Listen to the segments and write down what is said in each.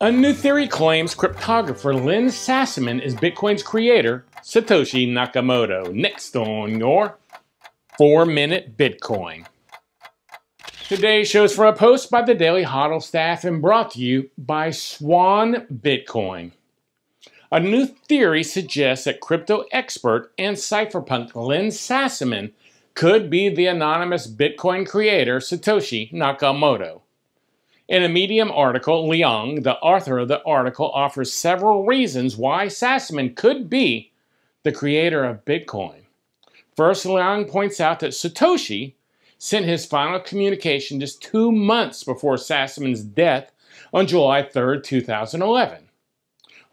A new theory claims cryptographer Lynn Sassaman is Bitcoin's creator, Satoshi Nakamoto. Next on your 4-Minute Bitcoin. Today shows for a post by the Daily Hodl staff and brought to you by Swan Bitcoin. A new theory suggests that crypto expert and cypherpunk Lynn Sassaman could be the anonymous Bitcoin creator Satoshi Nakamoto. In a Medium article, Liang, the author of the article, offers several reasons why Sassaman could be the creator of Bitcoin. First, Liang points out that Satoshi sent his final communication just two months before Sassaman's death on July 3, 2011.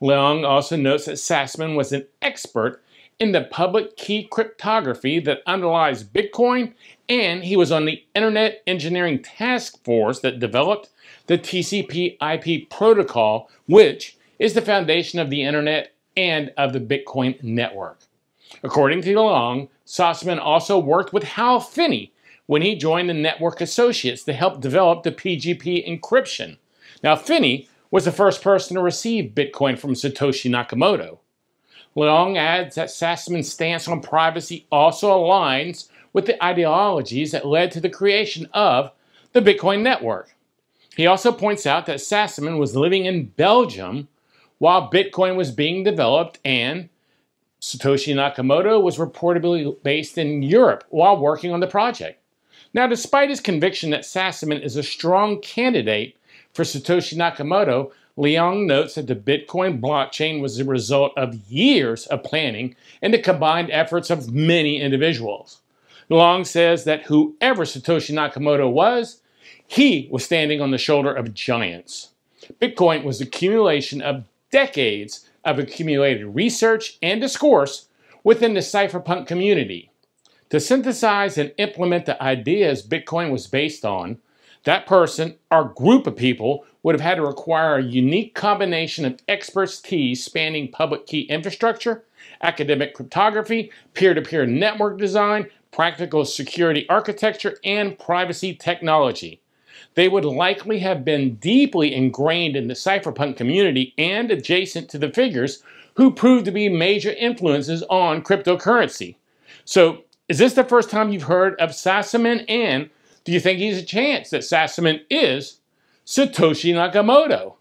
Leung also notes that Sassaman was an expert in the public key cryptography that underlies Bitcoin, and he was on the Internet Engineering Task Force that developed the TCP IP protocol, which is the foundation of the Internet and of the Bitcoin network. According to DeLong, Sussman also worked with Hal Finney when he joined the Network Associates to help develop the PGP encryption. Now, Finney was the first person to receive Bitcoin from Satoshi Nakamoto. Leong adds that Sassaman's stance on privacy also aligns with the ideologies that led to the creation of the Bitcoin network. He also points out that Sassaman was living in Belgium while Bitcoin was being developed and Satoshi Nakamoto was reportedly based in Europe while working on the project. Now, despite his conviction that Sassaman is a strong candidate for Satoshi Nakamoto, Leong notes that the Bitcoin blockchain was the result of years of planning and the combined efforts of many individuals. Leong says that whoever Satoshi Nakamoto was, he was standing on the shoulder of giants. Bitcoin was the accumulation of decades of accumulated research and discourse within the cypherpunk community. To synthesize and implement the ideas Bitcoin was based on, that person or group of people would have had to require a unique combination of expertise spanning public key infrastructure, academic cryptography, peer-to-peer -peer network design, practical security architecture, and privacy technology. They would likely have been deeply ingrained in the cypherpunk community and adjacent to the figures who proved to be major influences on cryptocurrency. So, is this the first time you've heard of Sassaman? And do you think he's a chance that Sassaman is Satoshi Nakamoto.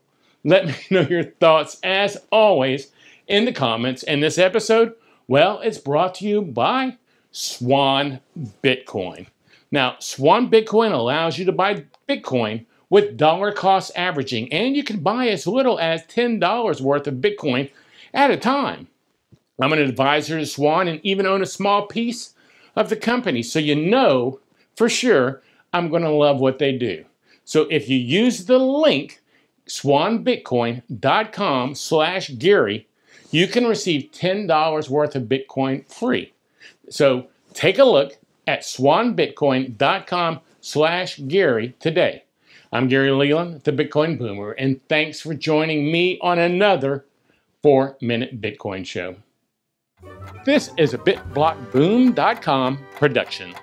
Let me know your thoughts as always in the comments. And this episode, well, it's brought to you by Swan Bitcoin. Now, Swan Bitcoin allows you to buy Bitcoin with dollar cost averaging, and you can buy as little as $10 worth of Bitcoin at a time. I'm an advisor to Swan and even own a small piece of the company, so you know for sure I'm going to love what they do. So if you use the link swanbitcoin.com slash Gary, you can receive $10 worth of Bitcoin free. So take a look at swanbitcoin.com slash Gary today. I'm Gary Leland, the Bitcoin Boomer, and thanks for joining me on another 4 Minute Bitcoin Show. This is a bitblockboom.com production.